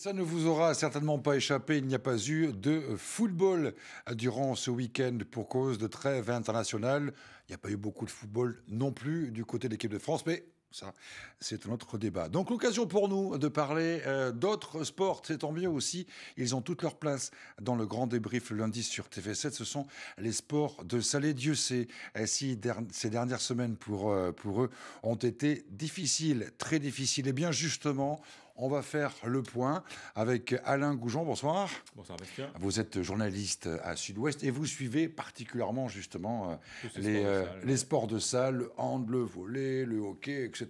Ça ne vous aura certainement pas échappé, il n'y a pas eu de football durant ce week-end pour cause de trêve internationale. Il n'y a pas eu beaucoup de football non plus du côté de l'équipe de France, mais ça, c'est un autre débat. Donc l'occasion pour nous de parler euh, d'autres sports, c'est tant mieux aussi. Ils ont toute leur place dans le grand débrief lundi sur TV7. Ce sont les sports de Salé. Dieu eh, sait si ces dernières semaines pour, euh, pour eux ont été difficiles, très difficiles. Et eh bien justement, on va faire le point avec Alain Goujon. Bonsoir. Bonsoir, Vous êtes journaliste à Sud-Ouest et vous suivez particulièrement justement euh, les, sports, de euh, salle, sports de salle, le hand, le volet, le hockey, etc.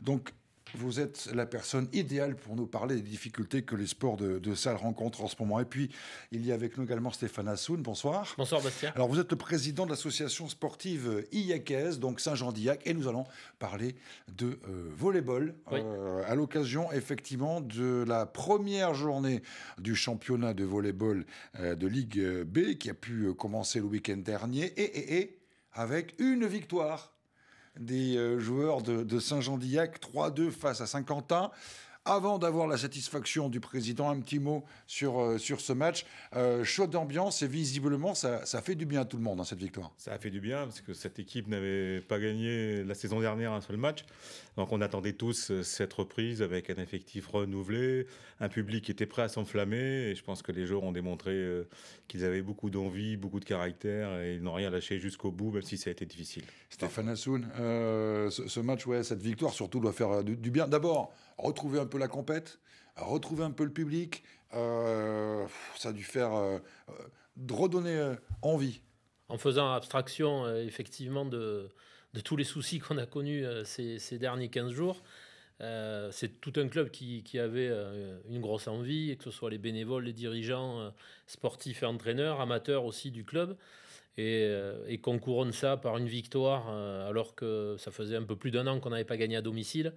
Donc vous êtes la personne idéale pour nous parler des difficultés que les sports de, salle rencontrent en ce moment. Et puis, il y a avec nous également Stéphane Assoun. Bonsoir. Bonsoir, Bastien. Alors, vous êtes le président de l'association sportive IACAIS, donc saint jean d'IAC. et nous allons parler de euh, volleyball euh, à l'occasion, effectivement, de la première journée du championnat de volleyball euh, de Ligue B qui a pu commencer le week-end dernier. et avec une victoire des euh, joueurs de, Saint-Jean-d'Illac, 3-2 face à Saint-Quentin. Avant d'avoir la satisfaction du président, un petit mot sur, euh, sur ce match. Euh, chaud d'ambiance et visiblement, ça, ça, fait du bien à tout le monde, dans hein, cette victoire. Ça a fait du bien parce que cette équipe n'avait pas gagné la saison dernière un seul match. Donc on attendait tous euh, cette reprise avec un effectif renouvelé, un public qui était prêt à s'enflammer. Et je pense que les joueurs ont démontré qu'ils avaient beaucoup d'envie, beaucoup de caractère et ils n'ont rien lâché jusqu'au bout, même si ça a été difficile. Stéphane Assoun, ce, match, ouais, cette victoire surtout doit faire du, du bien. D'abord, retrouver un peu la compète, retrouver un peu le public. Euh, ça a dû faire euh, euh, redonner envie. En faisant abstraction, effectivement, de, de, tous les soucis qu'on a connus ces, derniers 15 jours, c'est tout un club qui, qui avait une grosse envie, que ce soit les bénévoles, les dirigeants, sportifs et entraîneurs, amateurs aussi du club. et qu'on couronne ça par une victoire, alors que ça faisait un peu plus d'un an qu'on n'avait pas gagné à domicile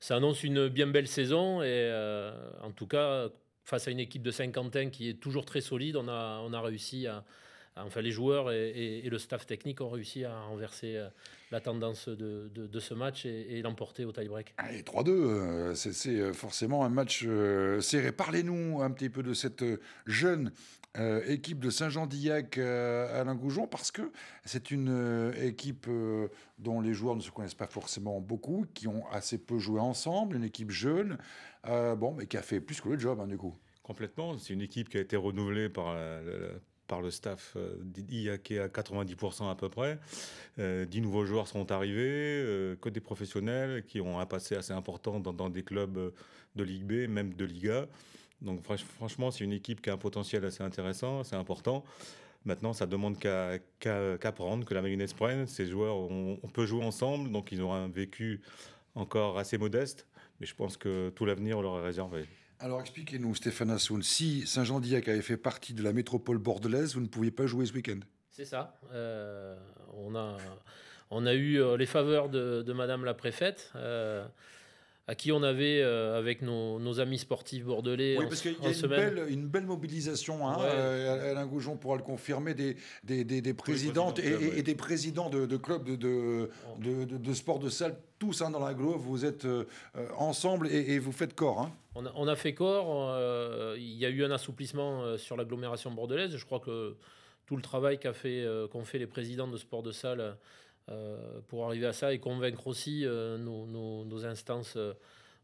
ça annonce une bien belle saison. Et euh, en tout cas, face à une équipe de Saint-Quentin qui est toujours très solide, on a, on a réussi à, Enfin, les joueurs et, le staff technique ont réussi à renverser euh, la tendance de, ce match et, l'emporter au tie-break. Allez, 3-2, euh, c'est euh, forcément un match serré. Parlez-nous un petit peu de cette jeune équipe de Saint-Jean-d'Illac à Alain Goujon parce que c'est une équipe dont les joueurs ne se connaissent pas forcément beaucoup, qui ont assez peu joué ensemble, une équipe jeune, bon, mais qui a fait plus que le job hein, du coup. Complètement, c'est une équipe qui a été renouvelée par par le staff euh, d'IA à 90% à peu près. Euh, 10 nouveaux joueurs seront arrivés, euh, que des professionnels qui ont un passé assez important dans, des clubs euh, de Ligue B, même de Liga. Donc franchement, c'est une équipe qui a un potentiel assez intéressant, c'est important. Maintenant, ça demande qu'à que la mayonnaise prenne. Ces joueurs, on, peut jouer ensemble, donc ils ont un vécu encore assez modeste, mais je pense que tout l'avenir leur est réservé. Alors expliquez-nous, Stéphane Assoun, si Saint-Jean-Diac avait fait partie de la métropole bordelaise, vous ne pouviez pas jouer ce week-end C'est ça. Euh, on, a, on a eu euh, les faveurs de, Madame la Préfète. Euh, à qui on avait euh, avec nos, amis sportifs bordelais. Oui, parce qu'il y a une belle, mobilisation. Hein. Euh, Alain Goujon pourra le confirmer des, des, présidentes et, des présidents de, clubs oh. de, de, de, sport de salle, tous hein, dans la Grove. Vous êtes euh, ensemble et, vous faites corps. Hein. On, a, fait corps. Il y a eu un assouplissement sur l'agglomération bordelaise. Je crois que tout le travail qu'ont fait, fait les présidents de sport de salle euh, pour arriver à ça et convaincre aussi euh, nos, instances, euh,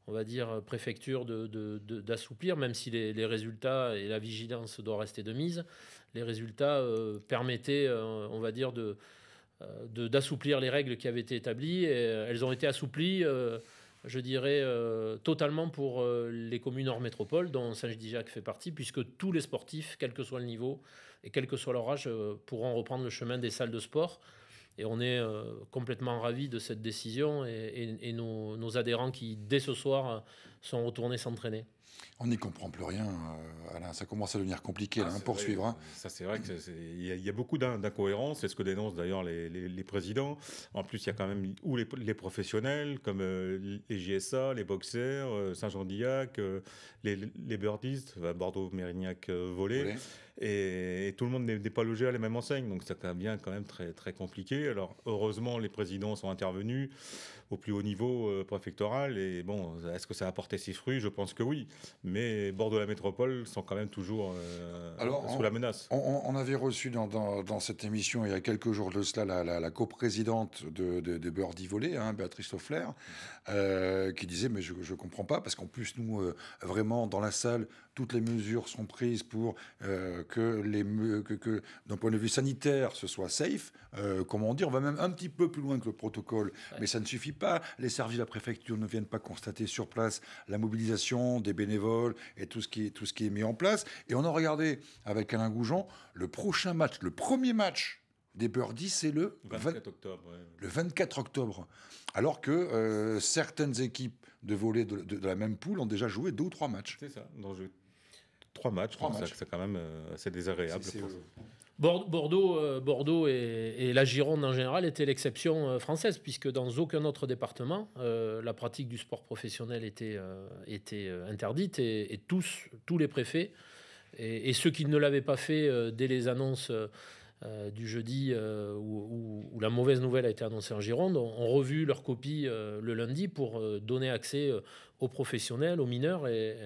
on va dire, préfectures, d'assouplir, de, même si les, résultats et la vigilance doivent rester de mise. Les résultats permettaient, on va dire, de d'assouplir les règles qui avaient été établies. Et elles ont été assouplies, je dirais, totalement pour les communes hors métropole, dont saint jacques fait partie, puisque tous les sportifs, quel que soit le niveau et quel que soit leur âge, pourront reprendre le chemin des salles de sport. Et on est euh, complètement ravis de cette décision et, nos, adhérents qui, dès ce soir, sont retournés s'entraîner. On n'y comprend plus rien, euh, Alain. Ça commence à devenir compliqué, là, ah, hein, hein. Ça, c'est vrai qu'il y, a beaucoup d'incohérences. C'est ce que dénoncent d'ailleurs les, présidents. En plus, il y a quand même où les, professionnels, comme euh, les GSA, les boxeurs, euh, saint jean dillac les, birdistes, Bordeaux, Mérignac, Volé. Et, tout le monde n'est pas logé à la même enseigne. Donc, ça devient quand même très, très compliqué. Alors, heureusement, les présidents sont intervenus au plus haut niveau préfectoral. Et bon, est-ce que ça apporte porter ses fruits Je pense que oui. Mais Bordeaux la métropole sont quand même toujours euh, sous la menace. On, avait reçu dans, cette émission, il y a quelques jours de cela, la, coprésidente de, de, de hein, Béatrice euh, qui disait Mais je ne comprends pas, parce qu'en plus, nous, euh, vraiment, dans la salle, toutes les mesures sont prises pour euh, que, les, que, que d'un point de vue sanitaire, ce soit safe. Euh, comment dire On va même un petit peu plus loin que le protocole, mais ça ne suffit pas. Les services de la préfecture ne viennent pas constater sur place la mobilisation des bénévoles et tout ce qui, tout ce qui est mis en place. Et on a regardé avec Alain Goujon le prochain match, le premier match des Birdies, c'est le 24 octobre. Le 24 octobre. Alors que euh, certaines équipes de volley de, la même poule ont déjà joué deux ou trois matchs. C'est ça. je Trois matchs, c'est quand même assez euh, désagréable. Bordeaux, euh, Bordeaux et, la Gironde en général étaient l'exception euh, française, puisque dans aucun autre département, la pratique du sport professionnel était, interdite et, tous, tous les préfets et, ceux qui ne l'avaient pas fait dès les annonces euh, du jeudi euh, où, la mauvaise nouvelle a été annoncée en Gironde ont, revu leur copie euh, le lundi pour donner accès aux professionnels, aux mineurs. Et,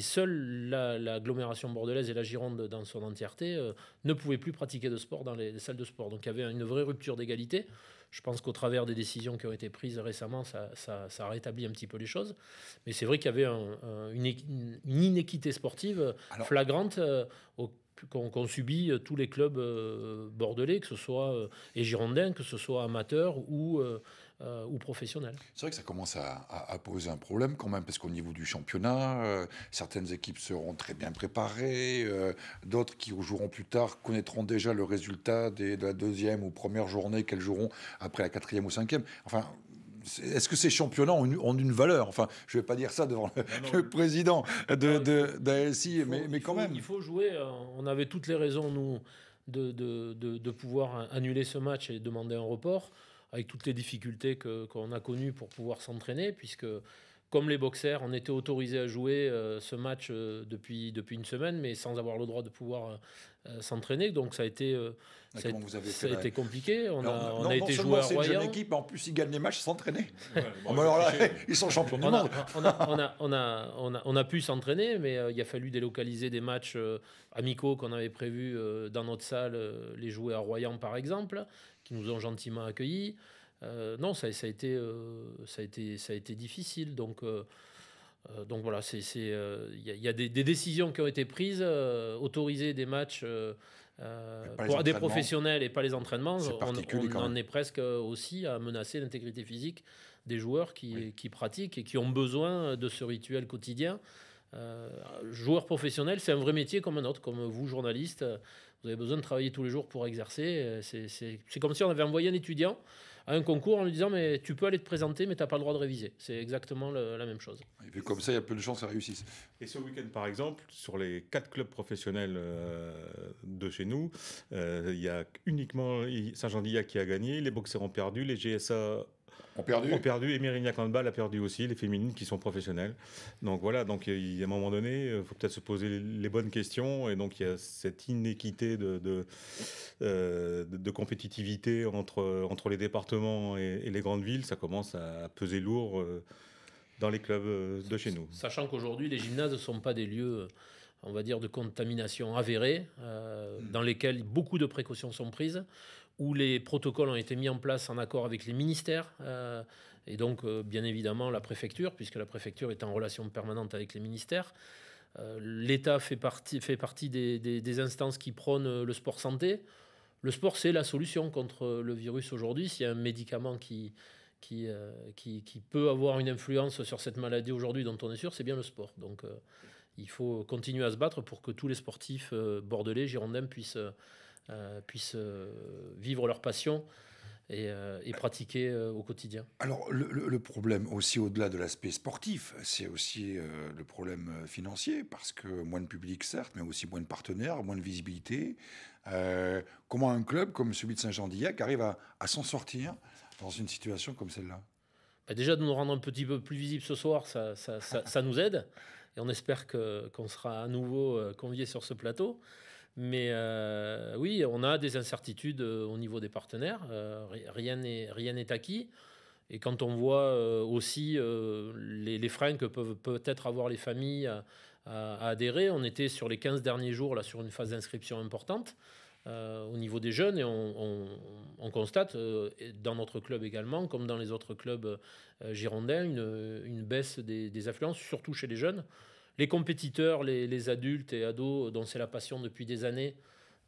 seule l'agglomération bordelaise et la Gironde dans son entièreté ne pouvaient plus pratiquer de sport dans les, salles de sport. Donc il y avait une vraie rupture d'égalité. Je pense qu'au travers des décisions qui ont été prises récemment, ça, ça, a rétabli un petit peu les choses. Mais c'est vrai qu'il y avait une, inéquité sportive flagrante qu'on subit euh, tous les clubs euh, bordelais, que ce soit euh, et girondins, que ce soit amateurs ou, ou professionnels. C'est vrai que ça commence à, poser un problème quand même, parce qu'au niveau du championnat, certaines équipes seront très bien préparées, d'autres qui joueront plus tard connaîtront déjà le résultat de la deuxième ou première journée qu'elles joueront après la quatrième ou cinquième. Enfin, est-ce que ces championnats ont une, valeur Enfin, je ne vais pas dire ça devant le, président de, mais, quand même. Il faut jouer. Euh, on avait toutes les raisons, nous, de, pouvoir annuler ce match et demander un report, avec toutes les difficultés qu'on a connues pour pouvoir s'entraîner, puisque comme les boxers, on était autorisé à jouer euh, ce match euh, depuis, depuis une semaine, mais sans avoir le droit de pouvoir euh, s'entraîner. Donc ça a été, ah, ça a, été compliqué. On a, été joué à en plus ils gagnent les matchs s'entraîner. Bah, ah, ils sont champions du on monde. A, on a pu s'entraîner, mais il a fallu délocaliser des matchs amicaux qu'on avait prévus dans notre salle, les jouer à Royan par exemple, qui nous ont gentiment accueillis. Euh, non, euh, ça, a été, ça, a été, difficile. Donc, euh, donc voilà, il y a, des, décisions qui ont été prises, autoriser des matchs. pour des professionnels et pas les entraînements, on, en est presque aussi à menacer l'intégrité physique des joueurs qui, pratiquent et qui ont besoin de ce rituel quotidien. joueur professionnel, c'est un vrai métier comme un autre, comme vous, journaliste. Vous avez besoin de travailler tous les jours pour exercer. C'est comme si on avait envoyé un étudiant un concours en lui disant mais tu peux aller te présenter mais tu n'as pas le droit de réviser. C'est exactement la même chose. Et vu comme ça, il y a peu de chances à réussissent. Et ce week-end, par exemple, sur les quatre clubs professionnels euh, de chez nous, euh, il y a uniquement Saint-Jean-Dillac qui a gagné, les Boxers ont perdu, les GSA ont perdu. Ont perdu. Et en Kandbal a perdu aussi, les féminines qui sont professionnelles. Donc voilà, donc il, à un moment donné, il euh, faut peut-être se poser les bonnes questions. Et donc il y a cette inéquité de, euh, compétitivité entre, les départements et, les grandes villes. Ça commence à peser lourd euh, dans les clubs de chez nous. Sachant qu'aujourd'hui, les gymnases ne sont pas des lieux on va dire, de contamination avérée, dans lesquels beaucoup de précautions sont prises où les protocoles ont été mis en place en accord avec les ministères euh, et donc euh, bien évidemment la préfecture, puisque la préfecture est en relation permanente avec les ministères. Euh, L'État fait partie, des, instances qui prônent le sport santé. Le sport, c'est la solution contre le virus aujourd'hui. S'il y a un médicament qui, qui, peut avoir une influence sur cette maladie aujourd'hui dont on est sûr, c'est bien le sport. Donc il faut continuer à se battre pour que tous les sportifs bordelais, girondins puissent euh, puissent euh, vivre leur passion. Et, euh, pratiquer au quotidien. Alors le, problème aussi au-delà de l'aspect sportif, c'est aussi le problème financier, parce que moins de public certes, mais aussi moins de partenaires, moins de visibilité. comment un club comme celui de Saint-Jean-d'Illac arrive à, s'en sortir dans une situation comme celle-là bah, Déjà, de nous rendre un petit peu plus visibles ce soir, ça, nous aide. Et on espère qu'on sera à nouveau conviés sur ce plateau. Mais euh, oui, on a des incertitudes euh, au niveau des partenaires. Euh, rien n'est acquis. Et quand on voit aussi les, freins que peuvent peut-être avoir les familles à, adhérer, on était sur les 15 derniers jours là, sur une phase d'inscription importante au niveau des jeunes et on, constate dans notre club également, comme dans les autres clubs girondins, une, baisse des, des affluences, surtout chez les jeunes. Les compétiteurs, les, adultes et ados dont c'est la passion depuis des années,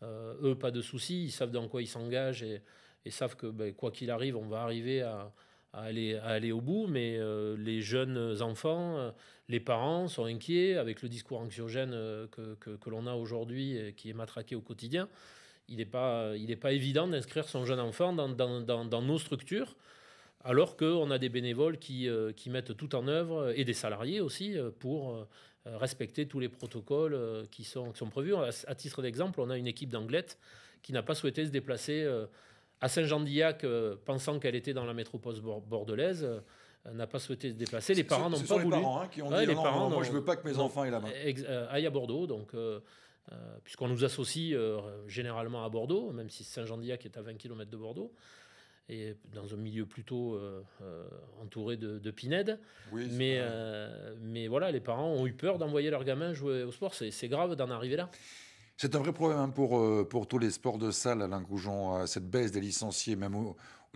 euh, eux, pas de soucis, ils savent dans quoi ils s'engagent et, et savent que ben, quoi qu'il arrive, on va arriver à, aller, à aller, au bout. Mais euh, les jeunes enfants, euh, les parents sont inquiets avec le discours anxiogène que, l'on a aujourd'hui et qui est matraqué au quotidien. Il n'est pas, pas évident d'inscrire son jeune enfant dans, nos structures. Alors qu'on a des bénévoles qui, qui, mettent tout en œuvre, et des salariés aussi, pour euh, respecter tous les protocoles euh, qui sont, qui sont prévus. À titre d'exemple, on a une équipe d'Anglettes qui n'a pas souhaité se déplacer euh, à Saint-Jean-d'Illac, pensant qu'elle était dans la métropole bordelaise n'a pas souhaité se déplacer. Les parents n'ont pas voulu. Parents, hein, qui ont dit, les parents, moi, je veux pas que mes enfants aient la Aille à Bordeaux, donc. puisqu'on nous associe généralement à Bordeaux, même si saint jean dillac est à 20 km de Bordeaux, et dans un milieu plutôt euh, euh, entouré de, de pinèdes. mais, euh, mais voilà, les parents ont eu peur d'envoyer leurs gamins jouer au sport. C'est grave d'en arriver là. C'est un vrai problème hein, pour, pour tous les sports de salle, Alain Goujon, cette baisse des licenciés, même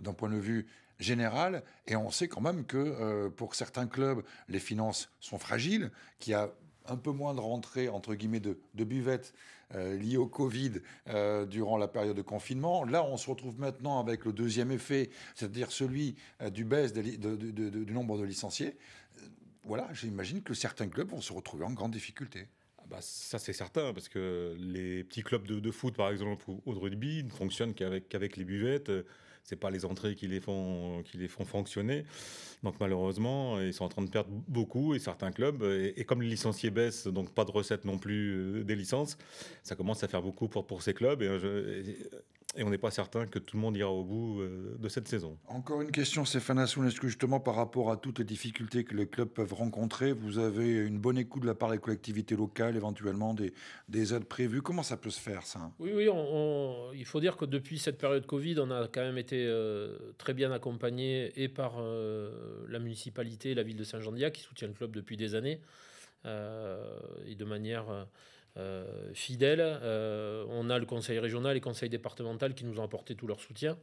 d'un point de vue général. Et on sait quand même que pour certains clubs, les finances sont fragiles, qu'il y a un peu moins de rentrées, entre guillemets, de, buvettes euh, liées au Covid euh, durant la période de confinement. Là, on se retrouve maintenant avec le deuxième effet, c'est-à-dire celui euh, du baisse du nombre de licenciés. voilà, j'imagine que certains clubs vont se retrouver en grande difficulté. Ah bah, ça c'est certain, parce que les petits clubs de, foot, par exemple, ou, de rugby, ne fonctionnent qu'avec les buvettes c'est pas les entrées qui les font qui les font fonctionner. Donc malheureusement, ils sont en train de perdre beaucoup et certains clubs et, comme les licenciés baissent, donc pas de recettes non plus euh, des licences, ça commence à faire beaucoup pour pour ces clubs et, euh, je, et on n'est pas certain que tout le monde ira au bout euh, de cette saison. Encore une question, Stéphane Assoun. Est-ce que justement, par rapport à toutes les difficultés que les clubs peuvent rencontrer, vous avez une bonne écoute de la part des collectivités locales, éventuellement des, aides prévues Comment ça peut se faire, ça Oui, oui. il faut dire que depuis cette période Covid, on a quand même été euh, très bien accompagné et par euh, la municipalité la ville de Saint-Jean-Diac, qui soutient le club depuis des années, et de manière euh, fidèles. Euh, on a le conseil régional et le conseil départemental qui nous ont apporté tout leur soutien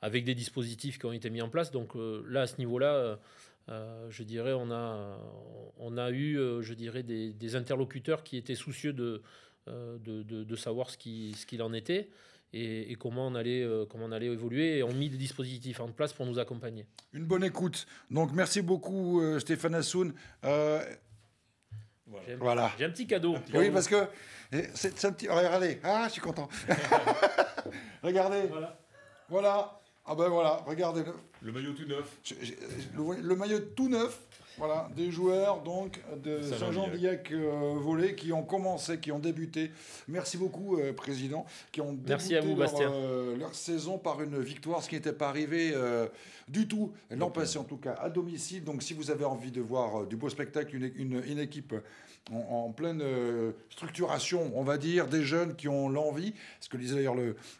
avec des dispositifs qui ont été mis en place. Donc euh, là, à ce niveau-là, je dirais, on a, on a eu, je dirais, des, interlocuteurs qui étaient soucieux de, de, savoir ce qu'il ce qu'il en était. Et, comment, on allait, comment on allait évoluer et ont mis des dispositifs en place pour nous accompagner. Une bonne écoute. Donc merci beaucoup Stéphane Assoun. Voilà. J'ai un, petit cadeau. oui, parce que eh, c'est un petit. Regardez, ah, je suis content. regardez. Voilà. voilà. Ah ben voilà, regardez. Le, le maillot tout neuf. le maillot tout neuf. Voilà, des joueurs donc de Saint-Jean-Diac euh, Volé qui ont commencé, qui ont débuté. Merci beaucoup, euh, Président, qui ont débuté euh, leur, saison par une victoire, ce qui n'était pas arrivé du tout l'an passé, en tout cas à domicile. Donc, si vous avez envie de voir du beau spectacle, une, une, équipe en, pleine structuration, on va dire, des jeunes qui ont l'envie, ce que disait d'ailleurs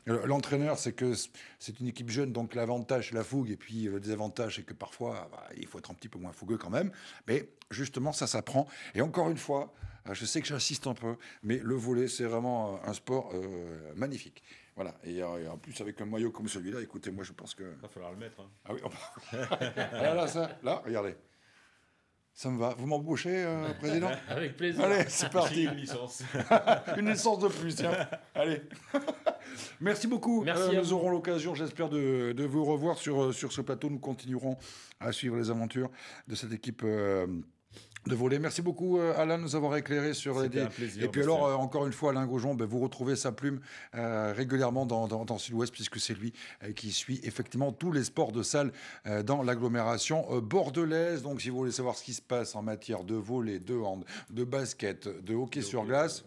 l'entraîneur, c'est que c'est une équipe jeune, donc l'avantage, la fougue, et puis le désavantage, c'est que parfois, bah, il faut être un petit peu moins fougueux quand même. Mais justement, ça s'apprend. Et encore une fois, euh, je sais que j'insiste un peu, mais le volet, c'est vraiment euh, un sport euh, magnifique. Voilà. Et, en plus, avec un maillot comme celui-là, écoutez, moi, je pense que. Il va falloir le mettre. Hein. Ah oui, là, là, regardez. Ça me va. Vous m'embauchez, euh, président Avec plaisir. Allez, c'est parti. Une licence. une licence de plus, tiens. Allez. Merci beaucoup. Merci euh, nous aurons l'occasion, j'espère, de, vous revoir sur, euh, sur ce plateau. Nous continuerons à suivre les aventures de cette équipe de voler. Merci beaucoup, euh, Alain, de nous avoir éclairé sur les Et puis alors, euh, encore une fois, Alain Goujon, ben, vous retrouvez sa plume euh, régulièrement dans, dans, Sud-Ouest, puisque c'est lui qui suit effectivement tous les sports de salle dans l'agglomération bordelaise. Donc, si vous voulez savoir ce qui se passe en matière de voler, de hand, de basket, de hockey sur glace,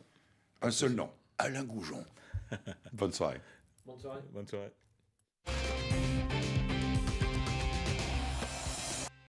un seul nom, Alain Goujon. Bonne soirée. Bonne soirée. Bonne soirée.